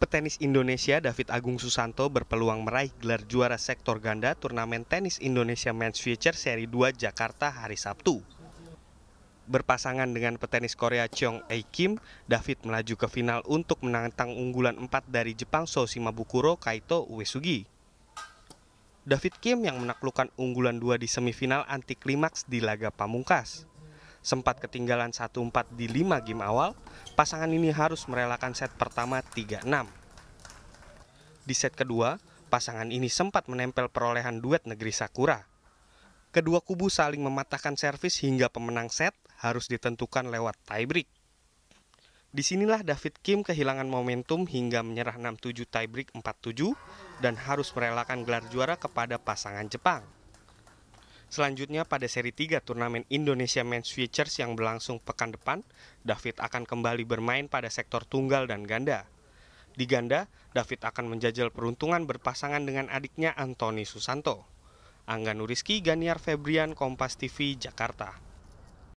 petenis Indonesia David Agung Susanto berpeluang meraih gelar juara sektor ganda turnamen tenis Indonesia Men's Future Seri 2 Jakarta hari Sabtu. Berpasangan dengan petenis Korea Cheong Ae Kim, David melaju ke final untuk menantang unggulan 4 dari Jepang So Shimabukuro Kaito Uesugi. David Kim yang menaklukkan unggulan 2 di semifinal anti klimaks di laga pamungkas. Sempat ketinggalan 1-4 di 5 game awal, pasangan ini harus merelakan set pertama 3-6. Di set kedua, pasangan ini sempat menempel perolehan duet negeri Sakura. Kedua kubu saling mematahkan servis hingga pemenang set harus ditentukan lewat tiebreak. Disinilah David Kim kehilangan momentum hingga menyerah 6-7 tiebreak 4-7 dan harus merelakan gelar juara kepada pasangan Jepang. Selanjutnya pada seri 3 turnamen Indonesia Men's Futures yang berlangsung pekan depan, David akan kembali bermain pada sektor tunggal dan ganda. Di ganda, David akan menjajal peruntungan berpasangan dengan adiknya Antoni Susanto. Angga Nuriski, Ganiar Febrian, Kompas TV, Jakarta.